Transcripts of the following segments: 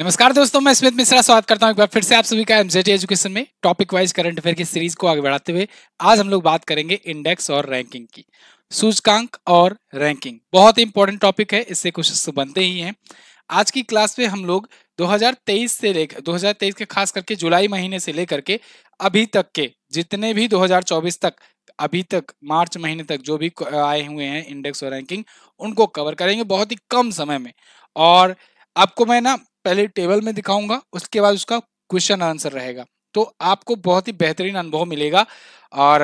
नमस्कार दोस्तों मैं स्मित मिश्रा स्वागत करता हूं एक बार फिर से आप सभी का एमजेटी एजुकेशन में टॉपिक वाइज करंट अफेयर की सीरीज को आगे बढ़ाते हुए आज हम लोग बात करेंगे इंडेक्स और रैंकिंग की सूचकांक और रैंकिंग बहुत ही इंपॉर्टेंट टॉपिक है इससे कुछ बनते ही हैं आज की क्लास में हम लोग 2023 से लेकर 2023 के खास करके जुलाई महीने से लेकर के अभी तक के जितने भी 2024 तक अभी तक मार्च महीने तक जो भी आए हुए हैं इंडेक्स और रैंकिंग उनको कवर करेंगे बहुत ही कम समय में और आपको मैं ना पहले टेबल में दिखाऊंगा उसके बाद उसका क्वेश्चन आंसर रहेगा तो आपको बहुत ही बेहतरीन अनुभव मिलेगा और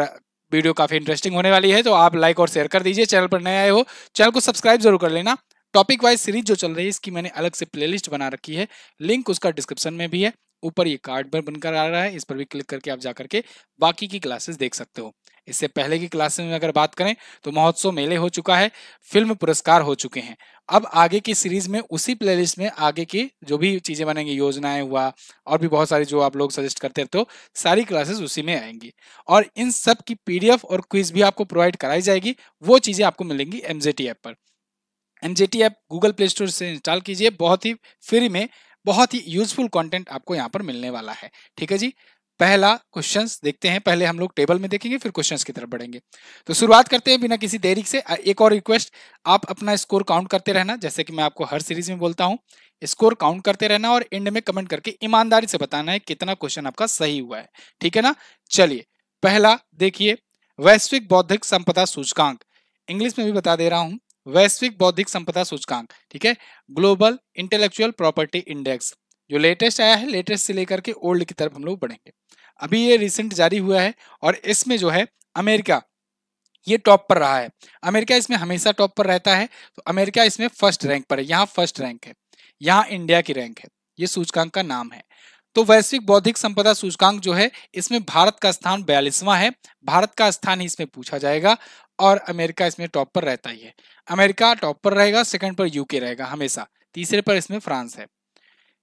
वीडियो काफी इंटरेस्टिंग होने वाली है तो आप लाइक और शेयर कर दीजिए चैनल पर नए आए हो चैनल को सब्सक्राइब जरूर कर लेना टॉपिक वाइज सीरीज जो चल रही है इसकी मैंने अलग से प्लेलिस्ट बना रखी है लिंक उसका डिस्क्रिप्शन में भी है ऊपर ये कार्ड पर बनकर आ रहा है इस पर भी क्लिक करके आप जा करके बाकी की क्लासेस देख सकते हो इससे पहले की क्लास में अगर बात करें तो महोत्सव मेले हो चुका है फिल्म पुरस्कार हो चुके हैं अब आगे की सीरीज में उसी प्लेलिस्ट में आगे की जो भी चीजें बनेंगी योजनाएं हुआ और भी बहुत सारी जो आप लोग सजेस्ट करते हैं तो सारी क्लासेस उसी में आएंगी और इन सब की पीडीएफ और क्विज भी आपको प्रोवाइड कराई जाएगी वो चीजें आपको मिलेंगी एमजेटी ऐप पर MJT app Google Play Store से इंस्टॉल कीजिए बहुत ही फ्री में बहुत ही यूजफुल कॉन्टेंट आपको यहाँ पर मिलने वाला है ठीक है जी पहला क्वेश्चन देखते हैं पहले हम लोग टेबल में देखेंगे फिर क्वेश्चन की तरफ बढ़ेंगे तो शुरुआत करते हैं बिना किसी देरी से एक और रिक्वेस्ट आप अपना स्कोर काउंट करते रहना जैसे कि मैं आपको हर सीरीज में बोलता हूँ स्कोर काउंट करते रहना और एंड में कमेंट करके ईमानदारी से बताना है कितना क्वेश्चन आपका सही हुआ है ठीक है ना चलिए पहला देखिए वैश्विक बौद्धिक संपदा सूचकांक इंग्लिश में भी बता दे रहा हूँ वैश्विक बौद्धिक संपदा सूचकांक ठीक है ग्लोबल इंटेलेक्चुअल प्रॉपर्टी इंडेक्स जो लेटेस्ट आया है लेटेस्ट से लेकर के ओल्ड की तरफ हम लोग बढ़ेंगे अभी ये रिसेंट जारी हुआ है और इसमें जो है अमेरिका ये टॉप पर रहा है अमेरिका इसमें हमेशा टॉप पर रहता है तो अमेरिका इसमें फर्स्ट रैंक पर है यहाँ फर्स्ट रैंक है यहाँ इंडिया की रैंक है ये सूचकांक का नाम है तो वैश्विक बौद्धिक संपदा सूचकांक जो है इसमें भारत का स्थान बयालीसवां है भारत का स्थान ही इसमें पूछा जाएगा और अमेरिका इसमें टॉप पर रहता ही है अमेरिका टॉप पर रहेगा सेकंड पर यूके रहेगा हमेशा तीसरे पर इसमें फ्रांस है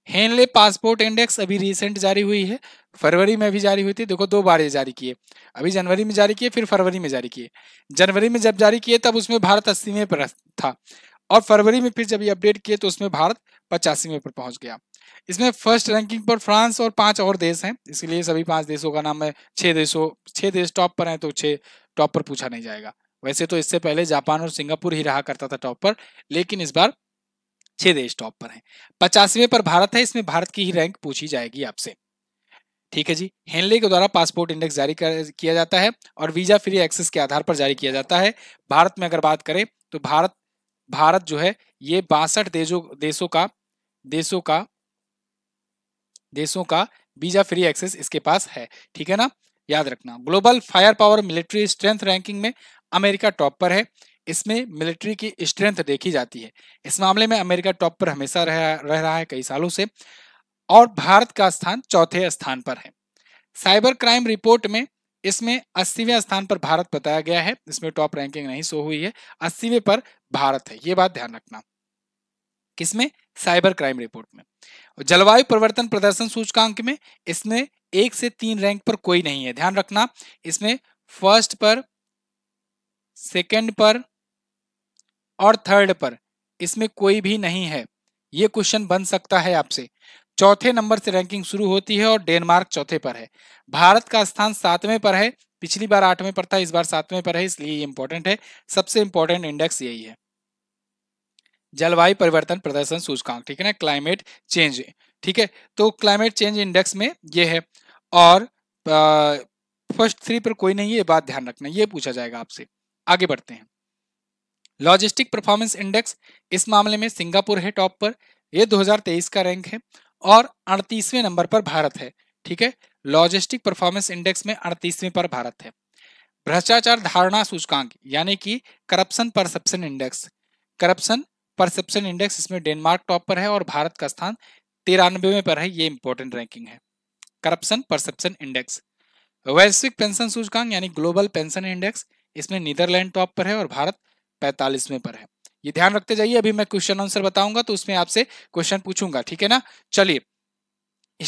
हेनले पासपोर्ट इंडेक्स अभी रिसेंट जारी हुई है फरवरी में भी जारी हुई थी देखो दो बार ये जारी किए अभी जनवरी में जारी किए फिर फरवरी में जारी किए जनवरी में जब जारी किए तब उसमें भारत अस्सीवें पर था और फरवरी में फिर जब ये अपडेट किए तो उसमें भारत पचासीवें पर पहुंच गया इसमें फर्स्ट रैंकिंग पर फ्रांस और पांच और देश हैं इसलिए सभी पांच देशों का नाम है छह देशों छह देश टॉप पर हैं तो छह टॉप पर पूछा नहीं जाएगा वैसे तो इससे पहले जापान और सिंगापुर ही रहा करता था टॉप पर लेकिन इस बार छह देश टॉप पर हैं पचासवें पर भारत है इसमें भारत की ही रैंक पूछी जाएगी आपसे ठीक है जी हेनले के द्वारा पासपोर्ट इंडेक्स जारी कर, किया जाता है और वीजा फ्री एक्सेस के आधार पर जारी किया जाता है भारत में अगर बात करें तो भारत भारत जो है ये बासठ देशों देशों का देशों का देशों का वीजा फ्री एक्सेस इसके पास है ठीक है ना याद रखना global fire power military strength ranking में अमेरिका टॉप पर है इसमें मिलिट्री की स्ट्रेंथ देखी जाती है इस मामले में अमेरिका टॉप पर हमेशा रह, रह रहा है कई सालों से और भारत का स्थान चौथे स्थान पर है साइबर क्राइम रिपोर्ट में इसमें अस्सीवें स्थान पर भारत बताया गया है इसमें टॉप रैंकिंग नहीं सो हुई है अस्सीवें पर भारत है ये बात ध्यान रखना किसमें साइबर क्राइम रिपोर्ट में जलवायु परिवर्तन प्रदर्शन सूचकांक में इसमें एक से तीन रैंक पर कोई नहीं है ध्यान रखना इसमें फर्स्ट पर सेकंड पर और थर्ड पर इसमें कोई भी नहीं है ये क्वेश्चन बन सकता है आपसे चौथे नंबर से रैंकिंग शुरू होती है और डेनमार्क चौथे पर है भारत का स्थान सातवें पर है पिछली बार आठवें पर था इस बार सातवें पर है इसलिए ये इंपॉर्टेंट है सबसे इंपॉर्टेंट इंडेक्स यही है जलवायु परिवर्तन प्रदर्शन सूचकांक ठीक है ना क्लाइमेट चेंज ठीक है तो क्लाइमेट चेंज इंडेक्स में ये है और फर्स्ट थ्री पर कोई नहीं है बात ध्यान रखना ये पूछा जाएगा आपसे आगे बढ़ते हैं लॉजिस्टिक परफॉर्मेंस इंडेक्स इस मामले में सिंगापुर है टॉप पर यह 2023 का रैंक है और अड़तीसवें नंबर पर भारत है ठीक है लॉजिस्टिक परफॉर्मेंस इंडेक्स में अड़तीसवें पर भारत है भ्रष्टाचार धारणा सूचकांक यानी कि corruption perception index corruption perception index इसमें डेनमार्क टॉप पर है और भारत का स्थान तिरानबेवें पर है ये इंपॉर्टेंट रैंकिंग है करप्शन परसेप्शन इंडेक्स वैश्विक पेंशन सूचकांक यानी ग्लोबल पेंशन इंडेक्स इसमें नीदरलैंड टॉप पर है और भारत पैंतालीसवें पर है ये ध्यान रखते जाइए अभी मैं क्वेश्चन आंसर बताऊंगा तो उसमें आपसे क्वेश्चन पूछूंगा ठीक है ना चलिए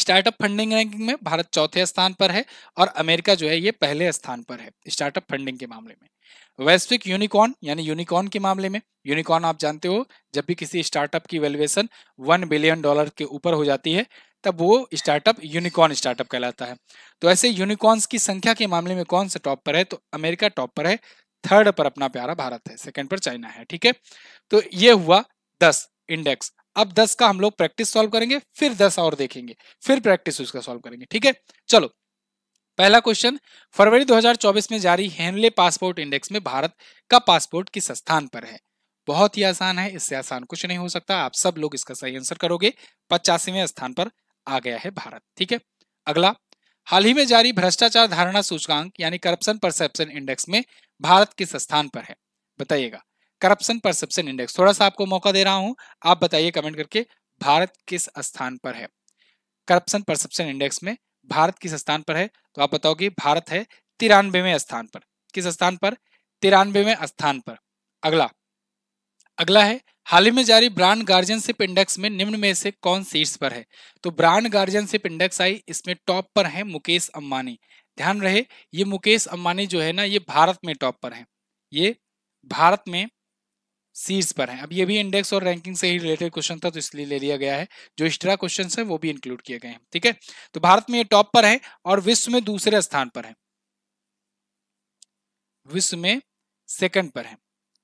स्टार्टअप फंडिंग रैंकिंग में भारत चौथे स्थान पर है और अमेरिका जो है ये पहले स्थान पर है स्टार्टअप फंडिंग के मामले में वैश्विक यूनिकॉर्न यानी यूनिकॉर्न के मामले में यूनिकॉर्न आप जानते हो जब भी किसी स्टार्टअप की वैल्यूएशन वन बिलियन डॉलर के ऊपर हो जाती है तब वो स्टार्टअप यूनिकॉर्न स्टार्टअप कहलाता है तो ऐसे यूनिकॉर्न्स की संख्या के मामले में कौन सा टॉप पर है तो अमेरिका टॉप पर है थर्ड पर अपना प्यारा भारत है सेकंड पर चाइना है ठीक है तो ये हुआ दस इंडेक्स अब दस का हम लोग प्रैक्टिस सॉल्व करेंगे फिर दस और देखेंगे फिर प्रैक्टिस उसका सॉल्व करेंगे ठीक है चलो पहला क्वेश्चन फरवरी 2024 में जारी हेनले पासपोर्ट इंडेक्स में भारत का पासपोर्ट किस स्थान पर है बहुत ही आसान है इससे आसान कुछ नहीं हो सकता आप सब लोग इसका सही आंसर करोगे पचासीवें स्थान पर आ गया है भारत ठीक है अगला हाल ही में जारी भ्रष्टाचार धारणा सूचकांक यानी करप्शन परसेप्शन इंडेक्स में भारत किस स्थान पर है बताइएगा करप्शन परसेप्शन इंडेक्स थोड़ा सा आपको मौका दे रहा हूं आप बताइए कमेंट करके भारत किस स्थान पर है करप्शन परसेप्शन इंडेक्स में भारत किस स्थान पर है तो आप बताओ कि भारत है तिरानवेवें स्थान पर किस स्थान पर तिरानवेवें स्थान पर अगला अगला है हाल ही में जारी ब्रांड गार्जियनशिप इंडेक्स में निम्न में से कौन शीर्ष पर है तो ब्रांड गार्जियनशिप इंडेक्स आई इसमें टॉप पर है मुकेश अम्बानी ध्यान रहे ये मुकेश अम्बानी जो है ना ये भारत में टॉप पर है ये भारत में सीट्स पर हैं अब ये भी इंडेक्स और रैंकिंग से ही रिलेटेड क्वेश्चन था तो इसलिए ले लिया गया है जो एक्स्ट्रा क्वेश्चन है वो भी इंक्लूड किए गए हैं ठीक है तो भारत में ये टॉप पर है और विश्व में दूसरे स्थान पर है विश्व में सेकंड पर है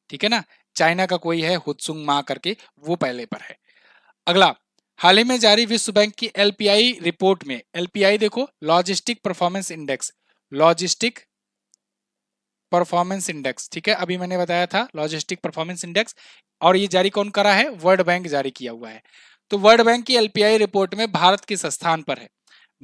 ठीक है ना चाइना का कोई है हुसुंग मा करके वो पहले पर है अगला हाल ही में जारी विश्व बैंक की एलपीआई रिपोर्ट में एलपीआई देखो logistic performance index logistic performance index ठीक है अभी मैंने बताया था लॉजिस्टिक परफॉर्मेंस इंडेक्स और ये जारी कौन करा है वर्ल्ड बैंक जारी किया हुआ है तो वर्ल्ड बैंक की एलपीआई रिपोर्ट में भारत किस स्थान पर है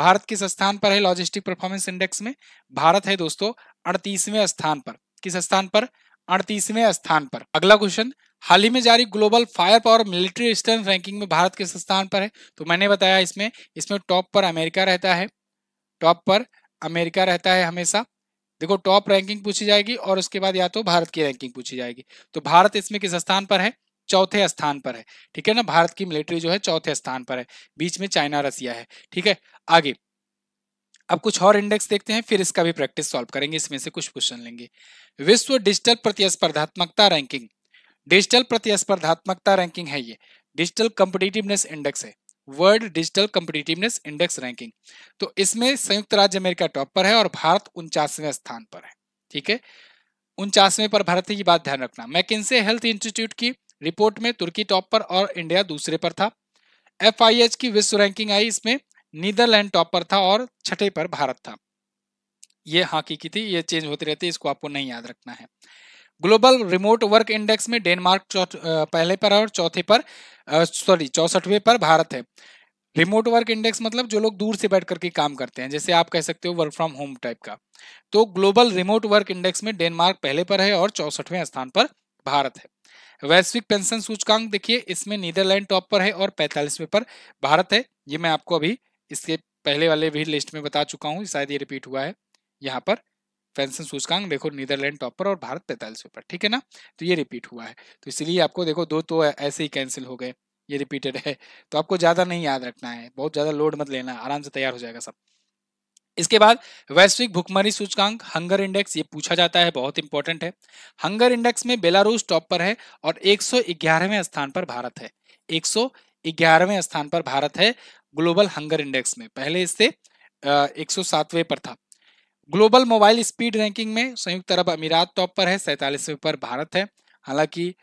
भारत किस स्थान पर है लॉजिस्टिक परफॉर्मेंस इंडेक्स में भारत है दोस्तों अड़तीसवें स्थान पर किस स्थान पर अड़तीसवें स्थान पर अगला क्वेश्चन हाल ही में जारी global fire power military strength ranking में भारत किस स्थान पर है तो मैंने बताया इसमें इसमें टॉप पर अमेरिका रहता है टॉप पर अमेरिका रहता है हमेशा देखो टॉप रैंकिंग पूछी जाएगी और उसके बाद या तो भारत की रैंकिंग पूछी जाएगी तो भारत इसमें किस स्थान पर है चौथे स्थान पर है ठीक है ना भारत की मिलिट्री जो है चौथे स्थान पर है बीच में चाइना रसिया है ठीक है आगे अब कुछ और इंडेक्स देखते हैं फिर इसका भी प्रैक्टिस सॉल्व करेंगे इसमें से कुछ क्वेश्चन लेंगे विश्व डिजिटल प्रतिस्पर्धात्मकता रैंकिंग डिजिटल प्रतिस्पर्धात्मकता रैंकिंग है ये डिजिटल कम्पिटिटिवनेस इंडेक्स है world digital competitiveness index ranking तो इसमें संयुक्त राज्य अमेरिका टॉप पर है और भारत उनचासवें स्थान पर है ठीक है उनचासवें पर भारत की बात ध्यान रखना मैकिन्से हेल्थ इंस्टीट्यूट की रिपोर्ट में तुर्की टॉप पर और इंडिया दूसरे पर था एफ की विश्व रैंकिंग आई इसमें नीदरलैंड टॉप पर था और छठे पर भारत था ये हॉकी की थी ये चेंज होती रहती है इसको आपको नहीं याद रखना है ग्लोबल रिमोट वर्क इंडेक्स में डेनमार्क पहले पर और चौथे पर सॉरी चौसठवें पर भारत है रिमोट वर्क इंडेक्स मतलब जो लोग दूर से बैठ करके काम करते हैं जैसे आप कह सकते हो वर्क फ्रॉम होम टाइप का तो ग्लोबल रिमोट वर्क इंडेक्स में डेनमार्क पहले पर है और चौसठवें स्थान पर भारत है वैश्विक पेंशन सूचकांक देखिए इसमें नीदरलैंड टॉप पर है और पैंतालीसवें पर भारत है ये मैं आपको अभी इसके पहले वाले भी लिस्ट में बता चुका हूँ शायद ये रिपीट हुआ है यहाँ पर फैंसन सूचकांक देखो नीदरलैंड टॉपर और भारत पैंतालीस पर ठीक है ना तो ये रिपीट हुआ है तो इसलिए आपको देखो दो तो ऐसे ही कैंसिल हो गए ये रिपीटेड है तो आपको ज़्यादा नहीं याद रखना है बहुत ज़्यादा लोड मत लेना आराम से तैयार हो जाएगा सब इसके बाद वैश्विक भुखमरी सूचकांक हंगर इंडेक्स ये पूछा जाता है बहुत इंपॉर्टेंट है हंगर इंडेक्स में बेलारूस टॉप पर है और एक स्थान पर भारत है एक स्थान पर भारत है ग्लोबल हंगर इंडेक्स में पहले इससे एक सौ पर था ग्लोबल मोबाइल स्पीड रैंकिंग में संयुक्त अरब अमीरात टॉप पर है सैतालीसवें पर भारत है हालांकि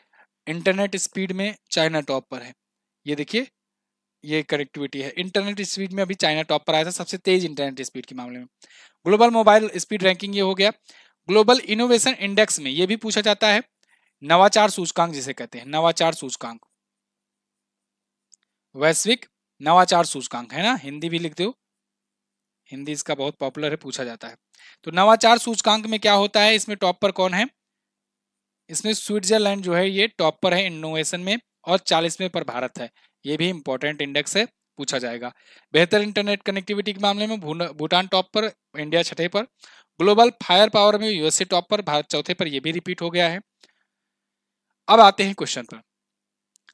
इंटरनेट स्पीड में चाइना टॉप पर है ये देखिए ये कनेक्टिविटी है इंटरनेट स्पीड में अभी चाइना टॉप पर आया था सबसे तेज इंटरनेट स्पीड के मामले में ग्लोबल मोबाइल स्पीड रैंकिंग ये हो गया ग्लोबल इनोवेशन इंडेक्स में ये भी पूछा जाता है नवाचार सूचकांक जिसे कहते हैं नवाचार सूचकांक वैश्विक नवाचार सूचकांक है ना हिंदी भी लिख दो हिंदी इसका बहुत पॉपुलर है पूछा जाता है तो नवाचार सूचकांक में क्या होता है इसमें टॉप पर कौन है इसमें स्विट्जरलैंड जो है ये टॉप पर है इनोवेशन में और चालीसवें पर भारत है ये भी इंपॉर्टेंट इंडेक्स है पूछा जाएगा बेहतर इंटरनेट कनेक्टिविटी के मामले में भूटान टॉप पर इंडिया छठे पर ग्लोबल फायर पावर में यूएसए टॉप पर भारत चौथे पर यह भी रिपीट हो गया है अब आते हैं क्वेश्चन पर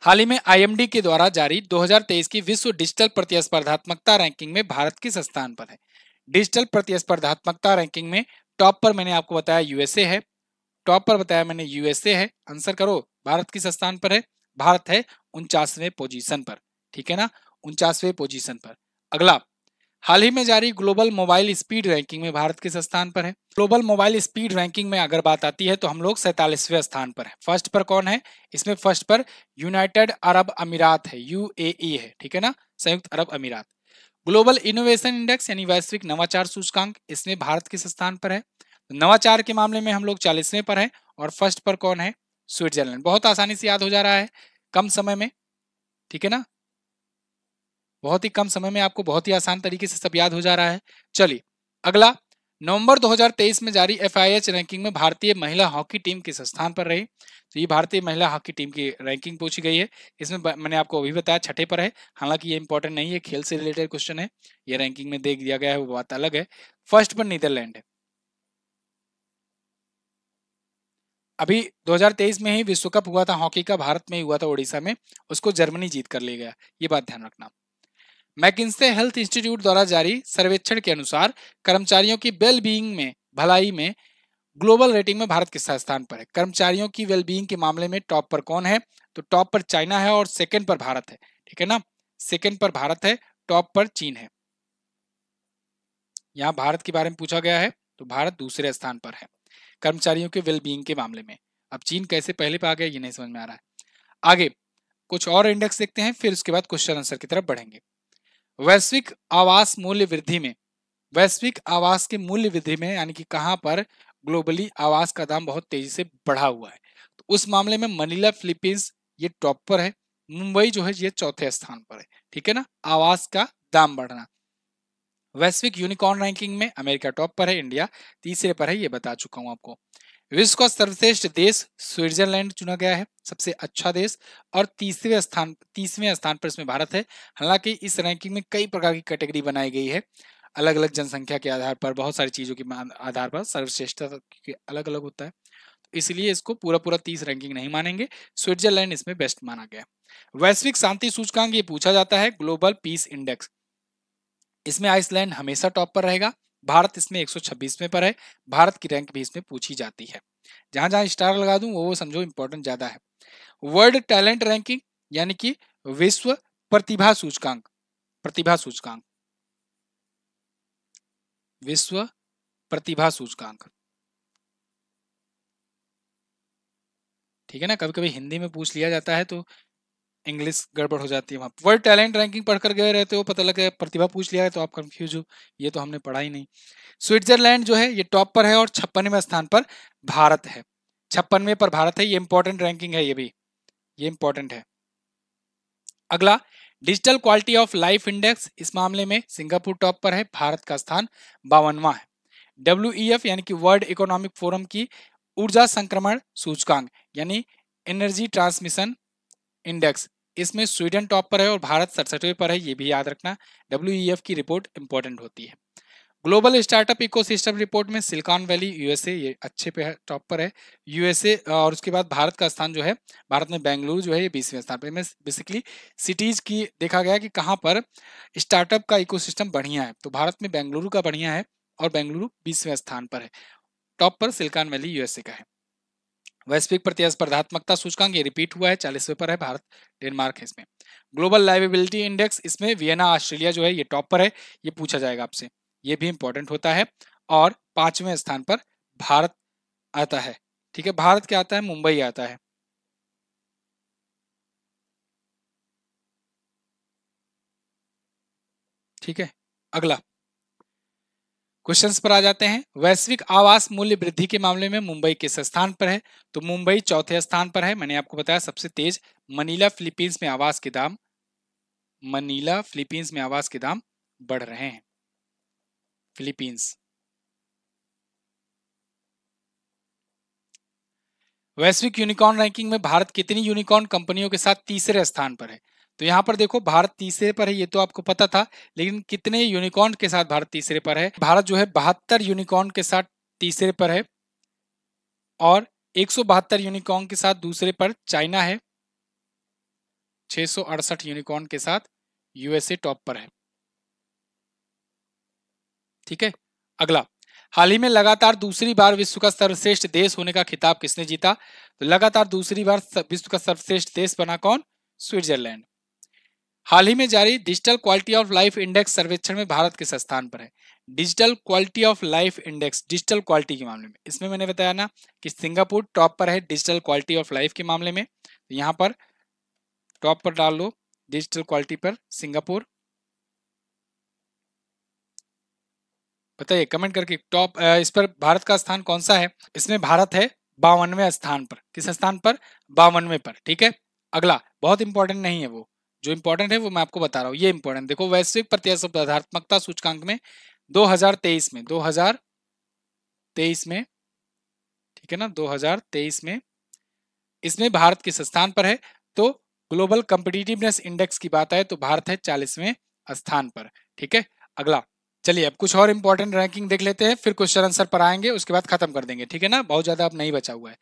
हाल ही में आईएमडी के द्वारा जारी 2023 की विश्व डिजिटल प्रतिस्पर्धात्मकता रैंकिंग में भारत किस स्थान पर है डिजिटल प्रतिस्पर्धात्मकता रैंकिंग में टॉप पर मैंने आपको बताया यूएसए है टॉप पर बताया मैंने यूएसए है आंसर करो भारत किस स्थान पर है भारत है उनचासवें पोजिशन पर ठीक है ना उनचासवें पोजिशन पर अगला हाल ही में जारी ग्लोबल मोबाइल स्पीड रैंकिंग में भारत किस स्थान पर है ग्लोबल मोबाइल स्पीड रैंकिंग में अगर बात आती है तो हम लोग सैतालीसवें स्थान पर है फर्स्ट पर कौन है इसमें फर्स्ट पर यूनाइटेड अरब अमीरात है यू है ठीक है ना संयुक्त अरब अमीरात ग्लोबल इनोवेशन इंडेक्स यानी वैश्विक नवाचार सूचकांक इसमें भारत किस स्थान पर है नवाचार के मामले में हम लोग चालीसवें पर है और फर्स्ट पर कौन है स्विट्जरलैंड बहुत आसानी से याद हो जा रहा है कम समय में ठीक है ना बहुत ही कम समय में आपको बहुत ही आसान तरीके से सब याद हो जा रहा है चलिए अगला नवंबर 2023 में जारी एफ रैंकिंग में भारतीय महिला हॉकी टीम किस स्थान पर रही तो ये भारतीय महिला हॉकी टीम की रैंकिंग पूछी गई है इसमें मैंने आपको अभी बताया छठे पर है हालांकि ये इंपॉर्टेंट नहीं है खेल से रिलेटेड क्वेश्चन है ये रैंकिंग में देख दिया गया है वो बात अलग है फर्स्ट पर नीदरलैंड है अभी 2023 में ही विश्व कप हुआ था हॉकी का भारत में ही हुआ था ओडिशा में उसको जर्मनी जीत कर ले गया ये बात ध्यान रखना मैकिंसे हेल्थ इंस्टीट्यूट द्वारा जारी सर्वेक्षण के अनुसार कर्मचारियों की वेल बीइंग में भलाई में ग्लोबल रेटिंग में भारत किस स्थान पर है कर्मचारियों की वेलबींग के मामले में टॉप पर कौन है तो टॉप पर चाइना है और सेकंड पर भारत है ठीक है ना सेकंड पर भारत है टॉप पर चीन है यहाँ भारत के बारे में पूछा गया है तो भारत दूसरे स्थान पर है कर्मचारियों के वेलबींग के मामले में अब चीन कैसे पहले पे आ गया ये नहीं समझ में आ रहा है आगे कुछ और इंडेक्स देखते हैं फिर उसके बाद क्वेश्चन आंसर की तरफ बढ़ेंगे वैश्विक आवास मूल्य वृद्धि में वैश्विक आवास के मूल्य वृद्धि में यानी कि कहां पर ग्लोबली आवास का दाम बहुत तेजी से बढ़ा हुआ है तो उस मामले में मनीला फिलीपींस ये टॉप पर है मुंबई जो है ये चौथे स्थान पर है ठीक है ना आवास का दाम बढ़ना वैश्विक यूनिकॉर्न रैंकिंग में अमेरिका टॉप पर है इंडिया तीसरे पर है ये बता चुका हूं आपको विश्व का सर्वश्रेष्ठ देश स्विट्जरलैंड चुना गया है सबसे अच्छा देश और तीसरे स्थान तीसवें स्थान पर इसमें भारत है हालांकि इस रैंकिंग में कई प्रकार की कैटेगरी बनाई गई है अलग अलग जनसंख्या के आधार पर बहुत सारी चीजों के आधार पर सर्वश्रेष्ठता अलग अलग होता है तो इसलिए इसको पूरा पूरा तीस रैंकिंग नहीं मानेंगे स्विट्जरलैंड इसमें बेस्ट माना गया वैश्विक शांति सूचकांक ये पूछा जाता है ग्लोबल पीस इंडेक्स इसमें आइसलैंड हमेशा टॉप पर रहेगा भारत इसमें 126वें पर है भारत की रैंक भी इसमें पूछी जाती है जहां जहां स्टार लगा दूं वो समझो इंपॉर्टेंट ज्यादा है वर्ल्ड टैलेंट रैंकिंग यानी कि विश्व प्रतिभा सूचकांक प्रतिभा सूचकांक विश्व प्रतिभा सूचकांक ठीक है ना कभी कभी हिंदी में पूछ लिया जाता है तो इंग्लिश गड़बड़ हो जाती है वहाँ वर्ल्ड टैलेंट रैंकिंग पढ़कर गए रहते हो पता लगे प्रतिभा पूछ लिया है तो आप कंफ्यूज हो ये तो हमने पढ़ा ही नहीं स्विट्जरलैंड जो है ये टॉप पर है और छप्पनवें स्थान पर भारत है छप्पनवे पर भारत है ये इंपॉर्टेंट रैंकिंग है ये भी ये इंपॉर्टेंट है अगला digital quality of life index इस मामले में सिंगापुर टॉप पर है भारत का स्थान बावनवा है डब्ल्यू e यानी कि वर्ल्ड इकोनॉमिक फोरम की ऊर्जा संक्रमण सूचकांक यानी एनर्जी ट्रांसमिशन इंडेक्स इसमें स्वीडन टॉप पर है और भारत सड़सठवें पर है ये भी याद रखना डब्ल्यू e की रिपोर्ट इंपॉर्टेंट होती है ग्लोबल स्टार्टअप इकोसिस्टम रिपोर्ट में सिलिकॉन वैली यूएसए ये अच्छे पे टॉप पर है यूएसए और उसके बाद भारत का स्थान जो है भारत में बेंगलुरु जो है ये बीसवें स्थान पर बेसिकली सिटीज की देखा गया कि कहाँ पर स्टार्टअप का इकोसिस्टम बढ़िया है तो भारत में बेंगलुरु का बढ़िया है और बेंगलुरु बीसवें स्थान पर है टॉप पर सिलिकॉन वैली यूएसए का है वैश्विक प्रतिस्पर्धात्मकता सूचकांक ये रिपीट हुआ है चालीसवें पर है भारत डेनमार्क है इसमें ग्लोबल लाइवेबिलिटी इंडेक्स इसमें वियना ऑस्ट्रेलिया जो है ये टॉप पर है ये पूछा जाएगा आपसे ये भी इंपॉर्टेंट होता है और पांचवें स्थान पर भारत आता है ठीक है भारत क्या आता है मुंबई आता है ठीक है अगला क्वेश्चन पर आ जाते हैं वैश्विक आवास मूल्य वृद्धि के मामले में मुंबई किस स्थान पर है तो मुंबई चौथे स्थान पर है मैंने आपको बताया सबसे तेज मनीला फिलीपींस में आवास के दाम मनीला फिलीपींस में आवास के दाम बढ़ रहे हैं फिलीपींस वैश्विक यूनिकॉर्न रैंकिंग में भारत कितनी यूनिकॉर्न कंपनियों के साथ तीसरे स्थान पर है तो यहाँ पर देखो भारत तीसरे पर है ये तो आपको पता था लेकिन कितने यूनिकॉर्न के साथ भारत तीसरे पर है भारत जो है बहत्तर यूनिकॉर्न के साथ तीसरे पर है और एक यूनिकॉर्न के साथ दूसरे पर चाइना है छह यूनिकॉर्न के साथ यूएसए टॉप पर है ठीक है अगला हाल ही में लगातार दूसरी बार विश्व का सर्वश्रेष्ठ देश होने का खिताब किसने जीता तो लगातार दूसरी बार विश्व का सर्वश्रेष्ठ देश बना कौन स्विट्जरलैंड हाल ही में जारी digital quality of life index सर्वेक्षण में भारत किस स्थान पर है digital quality of life index digital quality के मामले में इसमें मैंने बताया ना कि सिंगापुर टॉप पर है डिजिटल क्वालिटी ऑफ लाइफ के मामले में तो यहाँ पर टॉप पर डाल लो डिजिटल क्वालिटी पर सिंगापुर बताइए कमेंट करके टॉप इस पर भारत का स्थान कौन सा है इसमें भारत है बावनवे स्थान पर किस स्थान पर बावनवे पर ठीक है अगला बहुत इंपॉर्टेंट नहीं है वो जो इंपॉर्टेंट है वो मैं आपको बता रहा हूँ ये इंपॉर्टेंट देखो वैश्विक प्रत्याशा सूचकांक में 2023 में 2023 में ठीक है ना 2023 में इसमें भारत किस स्थान पर है तो ग्लोबल कम्पिटिटिवनेस इंडेक्स की बात आए तो भारत है चालीसवें स्थान पर ठीक है अगला चलिए अब कुछ और इंपॉर्टेंट रैंकिंग देख लेते हैं फिर क्वेश्चन आंसर पर आएंगे उसके बाद खत्म कर देंगे ठीक है ना बहुत ज्यादा अब नहीं बचा हुआ है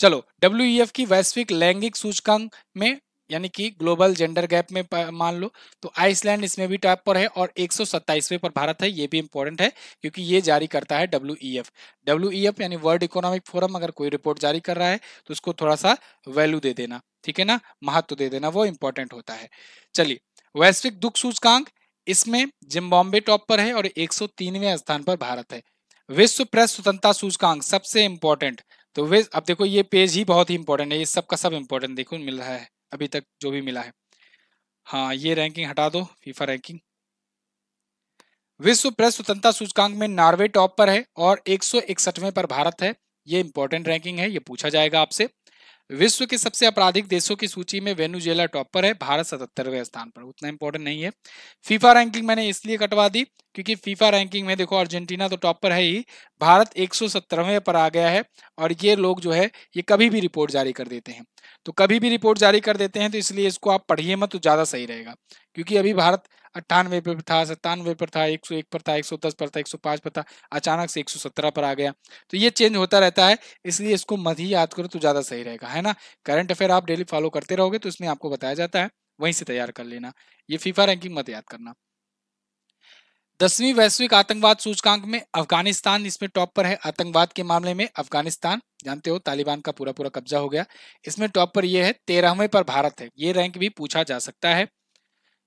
चलो डब्ल्यू e की वैश्विक लैंगिक सूचकांक में यानी कि ग्लोबल जेंडर गैप में मान लो तो आइसलैंड इसमें भी टॉप पर है और एक पर भारत है ये भी इंपॉर्टेंट है क्योंकि ये जारी करता है W E F W E F यानी वर्ल्ड इकोनॉमिक फोरम अगर कोई रिपोर्ट जारी कर रहा है तो उसको थोड़ा सा वैल्यू दे देना ठीक है ना महत्व दे देना वो इंपॉर्टेंट होता है चलिए वैश्विक दुख सूचकांक इसमें जिम्बॉम्बे टॉप पर है और 103वें स्थान पर भारत है विश्व प्रेस स्वतंत्रता सूचकांक सबसे इंपॉर्टेंट तो वे अब देखो ये पेज ही बहुत ही इंपॉर्टेंट है ये सबका सब इंपॉर्टेंट देखो मिल रहा है अभी तक जो भी मिला है हाँ ये रैंकिंग हटा दो फीफा रैंकिंग विश्व प्रेस स्वतंत्रता सूचकांक में नॉर्वे टॉप पर है और एक पर भारत है ये इंपॉर्टेंट रैंकिंग है ये पूछा जाएगा आपसे विश्व के सबसे आपराधिक देशों की सूची में वेनुजेला टॉप पर है भारत सतहत्तरवें स्थान पर उतना इंपॉर्टेंट नहीं है फीफा रैंकिंग मैंने इसलिए कटवा दी क्योंकि फीफा रैंकिंग में देखो अर्जेंटीना तो टॉप पर है ही भारत एक पर आ गया है और ये लोग जो है ये कभी भी रिपोर्ट जारी कर देते हैं तो कभी भी रिपोर्ट जारी कर देते हैं तो इसलिए इसको आप पढ़िए मत तो ज़्यादा सही रहेगा क्योंकि अभी भारत अट्ठानवे पर था सत्तानवे पर था एक सौ एक पर था एक सौ दस पर था एक सौ पांच पर था अचानक से एक सौ सत्रह पर आ गया तो ये चेंज होता रहता है इसलिए इसको मत ही याद करो तो ज़्यादा सही रहेगा है ना करंट अफेयर आप डेली फॉलो करते रहोगे तो इसमें आपको बताया जाता है वहीं से तैयार कर लेना ये फीफा रैंकिंग मत याद करना दसवीं वैश्विक आतंकवाद सूचकांक में अफगानिस्तान इसमें टॉप पर है आतंकवाद के मामले में अफगानिस्तान जानते हो तालिबान का पूरा पूरा कब्जा हो गया इसमें टॉप पर यह है तेरहवें पर भारत है ये रैंक भी पूछा जा सकता है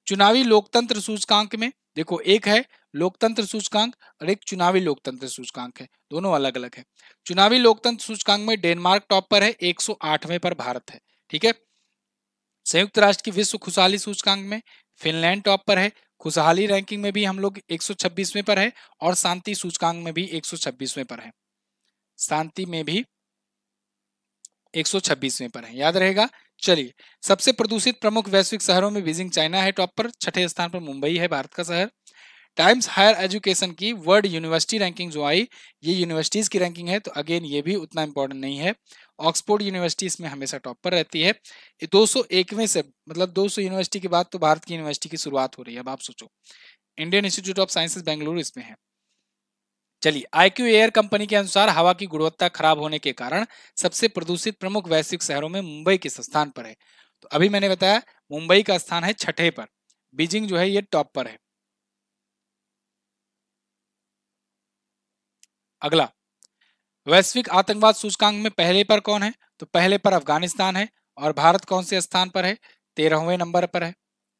चुनावी लोकतंत्र सूचकांक में देखो एक है लोकतंत्र सूचकांक और एक चुनावी लोकतंत्र सूचकांक है दोनों अलग अलग है चुनावी लोकतंत्र सूचकांक में डेनमार्क टॉप पर है एक पर भारत है ठीक है संयुक्त राष्ट्र की विश्व खुशहाली सूचकांक में फिनलैंड टॉप पर है खुशहाली रैंकिंग में भी हम लोग 126वें पर है और शांति सूचकांक में भी 126वें पर है शांति में भी 126वें पर है याद रहेगा चलिए सबसे प्रदूषित प्रमुख वैश्विक शहरों में बीजिंग चाइना है टॉप पर छठे स्थान पर मुंबई है भारत का शहर टाइम्स हायर एजुकेशन की वर्ल्ड यूनिवर्सिटी रैंकिंग जो आई ये यूनिवर्सिटीज़ की रैंकिंग है तो अगेन ये भी उतना इंपॉर्टेंट नहीं है ऑक्सफोर्ड यूनिवर्सिटी इसमें हमेशा टॉप पर रहती है दो सौ से मतलब 200 यूनिवर्सिटी के बाद तो भारत की यूनिवर्सिटी की शुरुआत हो रही है अब आप सोचो Indian Institute of Sciences Bengaluru इसमें है चलिए आईक्यू एयर कंपनी के अनुसार हवा की गुणवत्ता खराब होने के कारण सबसे प्रदूषित प्रमुख वैश्विक शहरों में मुंबई किस स्थान पर है तो अभी मैंने बताया मुंबई का स्थान है छठे पर बीजिंग जो है ये टॉप पर है अगला वैश्विक आतंकवाद सूचकांक में पहले पर कौन है तो पहले पर अफगानिस्तान है और भारत कौन से स्थान पर है तेरहवें नंबर पर है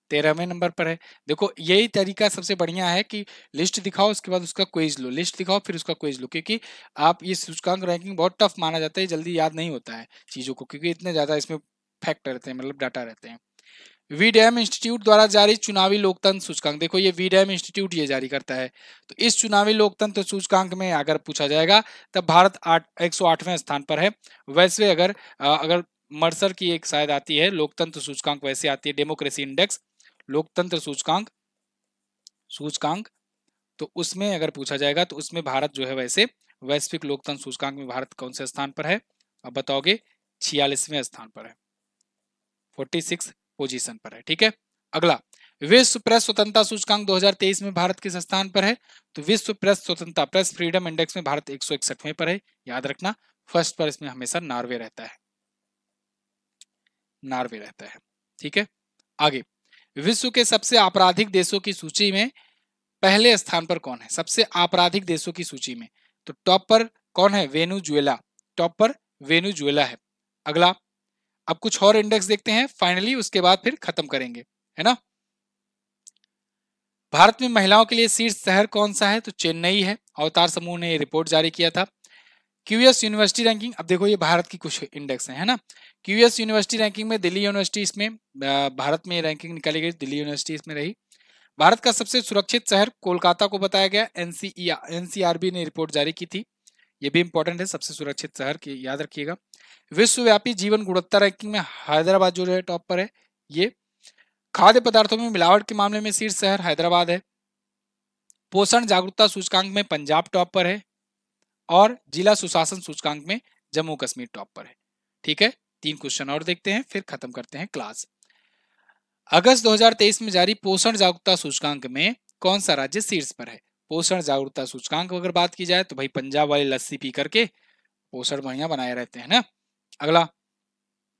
तेरहवें नंबर पर है देखो यही तरीका सबसे बढ़िया है कि लिस्ट दिखाओ उसके बाद उसका क्वेज लो लिस्ट दिखाओ फिर उसका क्वेज लो क्योंकि आप ये सूचकांक रैंकिंग बहुत टफ माना जाता है जल्दी याद नहीं होता है चीज़ों को क्योंकि इतने ज़्यादा इसमें फैक्ट रहते हैं मतलब डाटा रहते हैं वी डैम इंस्टीट्यूट द्वारा जारी चुनावी लोकतंत्र सूचकांक देखो ये वी डैम इंस्टीट्यूट ये जारी करता है तो इस चुनावी लोकतंत्र सूचकांक में अगर पूछा जाएगा तब भारत आठ एक स्थान पर है वैसे अगर अगर मर्सर की एक शायद आती है लोकतंत्र सूचकांक वैसे आती है डेमोक्रेसी इंडेक्स लोकतंत्र सूचकांक सूचकांक तो उसमें अगर पूछा जाएगा तो उसमें भारत जो है वैसे वैश्विक लोकतंत्र सूचकांक में भारत कौन से स्थान पर है अब बताओगे छियालीसवें स्थान पर है फोर्टी सिक्स पोजीशन पर है ठीक है अगला विश्व प्रेस स्वतंत्रता सूचकांक 2023 में भारत किस स्थान पर है तो विश्व प्रेस स्वतंत्रता प्रेस फ्रीडम इंडेक्स में भारत एक में पर है याद रखना फर्स्ट पर इसमें हमेशा नॉर्वे रहता है नॉर्वे रहता है ठीक है आगे विश्व के सबसे आपराधिक देशों की सूची में पहले स्थान पर कौन है सबसे आपराधिक देशों की सूची में तो टॉप पर कौन है वेनुजुएला टॉप पर वेनुजुएला है अगला अब कुछ और इंडेक्स देखते हैं फाइनली उसके बाद फिर खत्म करेंगे है ना भारत में महिलाओं के लिए शीर्ष शहर कौन सा है तो चेन्नई है अवतार समूह ने रिपोर्ट जारी किया था क्यूएस यूनिवर्सिटी रैंकिंग अब देखो ये भारत की कुछ इंडेक्स है, है ना क्यूएस यूनिवर्सिटी रैंकिंग में दिल्ली यूनिवर्सिटी इसमें भारत में रैंकिंग निकाली गई दिल्ली यूनिवर्सिटी इसमें रही भारत का सबसे सुरक्षित शहर कोलकाता को बताया गया एनसीआरबी e ने रिपोर्ट जारी की थी ये भी इंपॉर्टेंट है सबसे सुरक्षित शहर की याद रखिएगा विश्वव्यापी जीवन गुणवत्ता रैंकिंग में हैदराबाद जो है टॉप पर है ये खाद्य पदार्थों में मिलावट के मामले में शीर्ष शहर हैदराबाद है पोषण जागरूकता सूचकांक में पंजाब टॉप पर है और जिला सुशासन सूचकांक में जम्मू कश्मीर टॉप पर है ठीक है तीन क्वेश्चन और देखते हैं फिर खत्म करते हैं क्लास अगस्त 2023 में जारी पोषण जागरूकता सूचकांक में कौन सा राज्य शीर्ष पर है पोषण जागरूकता सूचकांक अगर बात की जाए तो भाई पंजाब वाले लस्सी पी करके पोषण बढ़िया बनाए रहते हैं ना अगला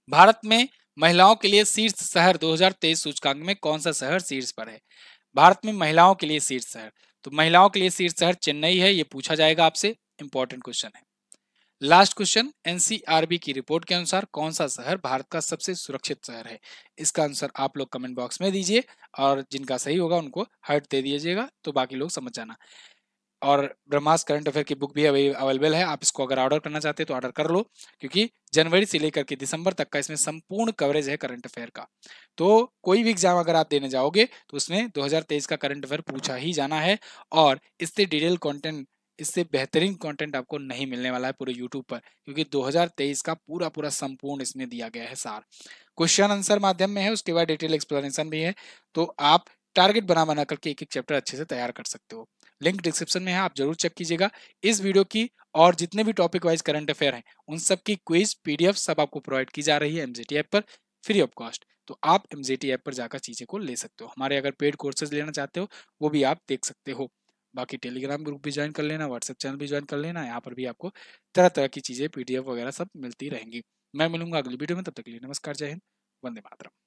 भारत में महिलाओं के लिए शीर्ष शहर 2023 सूचकांक में कौन सा शहर शीर्ष पर है भारत में महिलाओं के लिए शीर्ष शहर तो महिलाओं के लिए शीर्ष शहर चेन्नई है ये पूछा जाएगा आपसे इंपॉर्टेंट क्वेश्चन है लास्ट क्वेश्चन एनसीआरबी की रिपोर्ट के अनुसार कौन सा शहर भारत का सबसे सुरक्षित शहर है इसका आंसर आप लोग कमेंट बॉक्स में दीजिए और जिनका सही होगा उनको हर्ट दे दीजिएगा तो बाकी लोग समझ जाना और ब्रह्मास करंट अफेयर की बुक भी अवेलेबल है आप इसको अगर ऑर्डर करना चाहते हैं तो ऑर्डर कर लो क्योंकि जनवरी से लेकर के दिसंबर तक का इसमें संपूर्ण कवरेज है करंट अफेयर का तो कोई भी एग्जाम अगर आप देने जाओगे तो उसमें 2023 का करंट अफेयर पूछा ही जाना है और इससे डिटेल कॉन्टेंट इससे बेहतरीन कंटेंट आपको नहीं मिलने वाला है पूरे यूट्यूब पर क्योंकि 2023 का पूरा पूरा संपूर्ण इसमें दिया गया है सार क्वेश्चन आंसर माध्यम में है उसके बाद डिटेल एक्सप्लेनेशन भी है तो आप टारगेट बना बना करके एक एक चैप्टर अच्छे से तैयार कर सकते हो लिंक डिस्क्रिप्शन में है आप जरूर चेक कीजिएगा इस वीडियो की और जितने भी टॉपिक वाइज करंट अफेयर हैं उन सब की क्विज पीडीएफ सब आपको प्रोवाइड की जा रही है एमजीटी ऐप पर फ्री ऑफ कॉस्ट तो आप एमजेटी ऐप पर जाकर चीज़ें को ले सकते हो हमारे अगर पेड कोर्सेज लेना चाहते हो वो भी आप देख सकते हो बाकी टेलीग्राम ग्रुप भी ज्वाइन कर लेना व्हाट्सएप चैनल भी ज्वाइन कर लेना यहाँ पर भी आपको तरह तरह की चीज़ें पीडीएफ वगैरह सब मिलती रहेंगी मैं मिलूंगा अगली वीडियो में तब तक के लिए नमस्कार जय हिंद वंदे मातरम